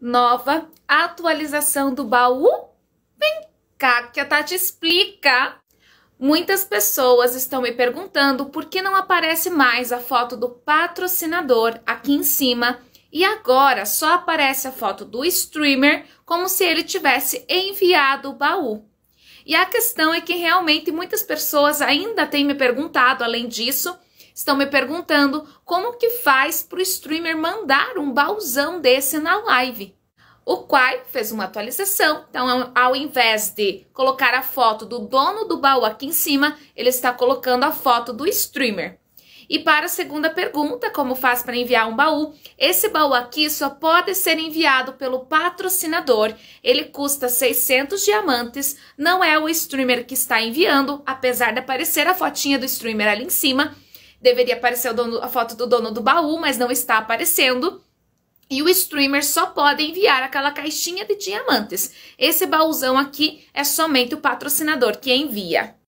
nova atualização do baú? Vem cá que a Tati explica. Muitas pessoas estão me perguntando por que não aparece mais a foto do patrocinador aqui em cima e agora só aparece a foto do streamer como se ele tivesse enviado o baú. E a questão é que realmente muitas pessoas ainda têm me perguntado, além disso, estão me perguntando como que faz para o streamer mandar um baúzão desse na live. O Quai fez uma atualização, então ao invés de colocar a foto do dono do baú aqui em cima, ele está colocando a foto do streamer. E para a segunda pergunta, como faz para enviar um baú? Esse baú aqui só pode ser enviado pelo patrocinador. Ele custa 600 diamantes, não é o streamer que está enviando, apesar de aparecer a fotinha do streamer ali em cima deveria aparecer dono, a foto do dono do baú, mas não está aparecendo. E o streamer só pode enviar aquela caixinha de diamantes. Esse baúzão aqui é somente o patrocinador que envia.